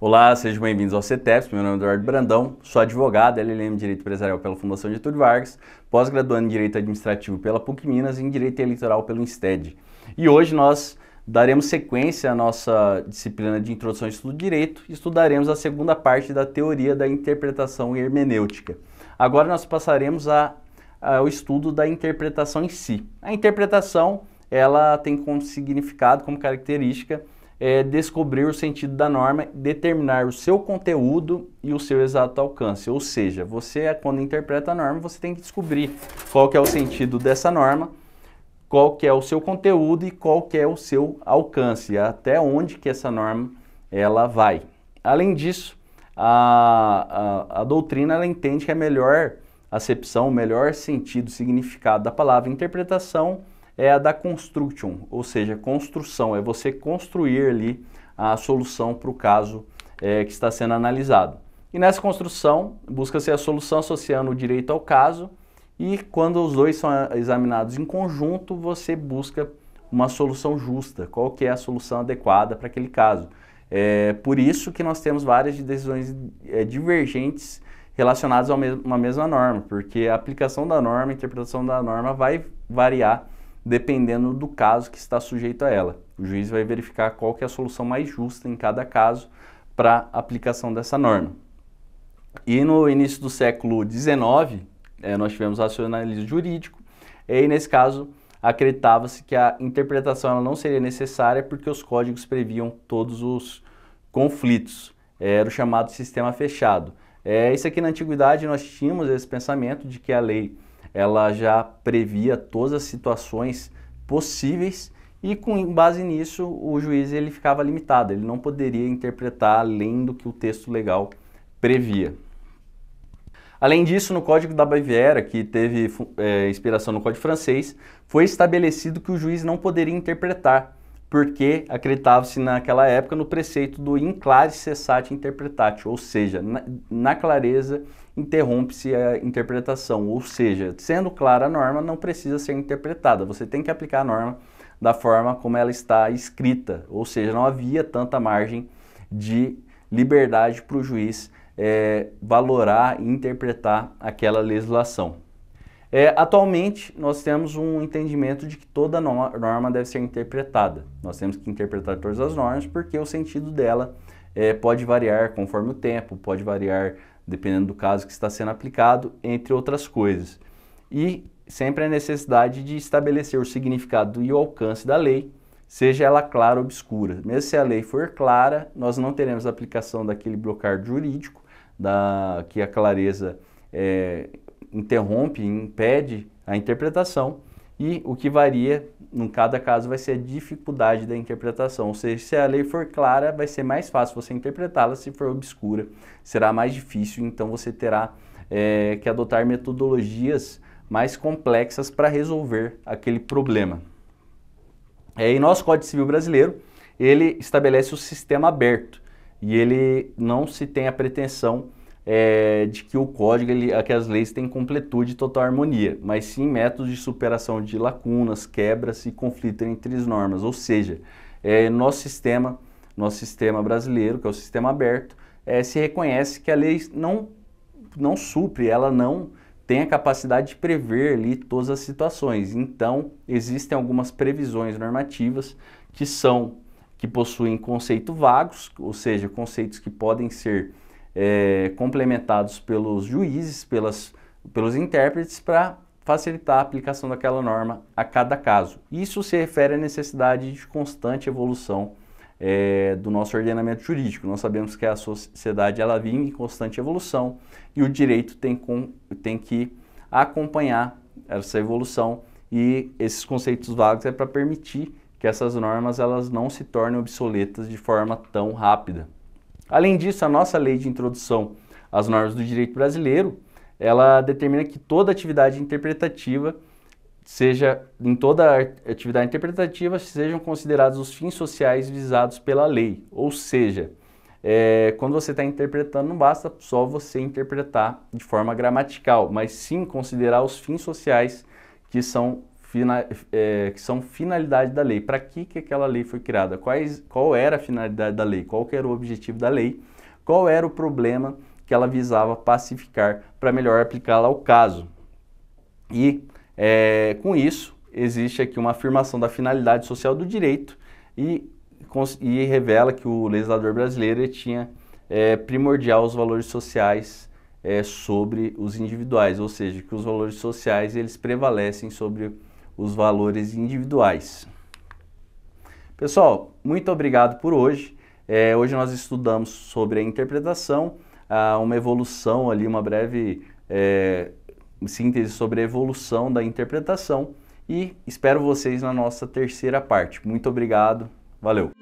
Olá, sejam bem-vindos ao CETEPS. Meu nome é Eduardo Brandão, sou advogado, LLM Direito Empresarial pela Fundação Getúlio Vargas, pós-graduando em Direito Administrativo pela PUC Minas e em Direito Eleitoral pelo INSTED. E hoje nós daremos sequência à nossa disciplina de Introdução ao Estudo de Direito e estudaremos a segunda parte da Teoria da Interpretação Hermenêutica. Agora nós passaremos a, ao estudo da interpretação em si. A interpretação, ela tem como significado, como característica, é, descobrir o sentido da norma, determinar o seu conteúdo e o seu exato alcance. Ou seja, você, quando interpreta a norma, você tem que descobrir qual que é o sentido dessa norma, qual que é o seu conteúdo e qual que é o seu alcance, até onde que essa norma ela vai. Além disso, a, a, a doutrina ela entende que a é melhor acepção, o melhor sentido, significado da palavra interpretação é a da construction, ou seja, construção, é você construir ali a solução para o caso é, que está sendo analisado. E nessa construção, busca-se a solução associando o direito ao caso, e quando os dois são é, examinados em conjunto, você busca uma solução justa, qual que é a solução adequada para aquele caso. É por isso que nós temos várias decisões é, divergentes relacionadas a uma mesma norma, porque a aplicação da norma, a interpretação da norma vai variar dependendo do caso que está sujeito a ela. O juiz vai verificar qual que é a solução mais justa em cada caso para aplicação dessa norma. E no início do século XIX, é, eh, nós tivemos racionalismo jurídico, e nesse caso acreditava-se que a interpretação não seria necessária porque os códigos previam todos os conflitos. Eh, era o chamado sistema fechado. É, isso aqui na antiguidade nós tínhamos esse pensamento de que a lei ela já previa todas as situações possíveis e com base nisso o juiz ele ficava limitado, ele não poderia interpretar além do que o texto legal previa. Além disso, no Código da Baviera, que teve é, inspiração no Código francês, foi estabelecido que o juiz não poderia interpretar porque acreditava-se naquela época no preceito do in clare cessat interpretatio, ou seja, na, na clareza interrompe-se a interpretação, ou seja, sendo clara a norma não precisa ser interpretada, você tem que aplicar a norma da forma como ela está escrita, ou seja, não havia tanta margem de liberdade para o juiz é, valorar e interpretar aquela legislação. É, atualmente, nós temos um entendimento de que toda norma deve ser interpretada. Nós temos que interpretar todas as normas porque o sentido dela é, pode variar conforme o tempo, pode variar dependendo do caso que está sendo aplicado, entre outras coisas. E sempre a necessidade de estabelecer o significado e o alcance da lei, seja ela clara ou obscura. Mesmo se a lei for clara, nós não teremos aplicação daquele bloqueio jurídico, da, que a clareza é, interrompe, impede a interpretação e o que varia em cada caso vai ser a dificuldade da interpretação. Ou seja, se a lei for clara, vai ser mais fácil você interpretá-la, se for obscura, será mais difícil, então você terá é, que adotar metodologias mais complexas para resolver aquele problema. É, e nosso Código Civil brasileiro, ele estabelece o sistema aberto e ele não se tem a pretensão é, de que o código, ele, que as leis têm completude e total harmonia, mas sim métodos de superação de lacunas, quebras e conflitos entre as normas. Ou seja, é, nosso sistema, nosso sistema brasileiro, que é o sistema aberto, é, se reconhece que a lei não, não supre, ela não tem a capacidade de prever ali todas as situações. Então, existem algumas previsões normativas que são que possuem conceitos vagos, ou seja, conceitos que podem ser é, complementados pelos juízes, pelas, pelos intérpretes, para facilitar a aplicação daquela norma a cada caso. Isso se refere à necessidade de constante evolução é, do nosso ordenamento jurídico. Nós sabemos que a sociedade ela vive em constante evolução e o direito tem, com, tem que acompanhar essa evolução e esses conceitos vagos é para permitir que essas normas elas não se tornem obsoletas de forma tão rápida. Além disso, a nossa lei de introdução às normas do direito brasileiro, ela determina que toda atividade interpretativa seja em toda atividade interpretativa sejam considerados os fins sociais visados pela lei, ou seja, é, quando você está interpretando, não basta só você interpretar de forma gramatical, mas sim considerar os fins sociais que são fina, é, que são finalidade da lei. Para que, que aquela lei foi criada? Quais, qual era a finalidade da lei? Qual era o objetivo da lei? Qual era o problema que ela visava pacificar para melhor aplicá-la ao caso? E é, com isso, existe aqui uma afirmação da finalidade social do direito e, e revela que o legislador brasileiro tinha é, primordial os valores sociais é, sobre os individuais, ou seja, que os valores sociais eles prevalecem sobre os valores individuais. Pessoal, muito obrigado por hoje. É, hoje nós estudamos sobre a interpretação, a, uma evolução ali, uma breve é, síntese sobre a evolução da interpretação e espero vocês na nossa terceira parte. Muito obrigado, valeu!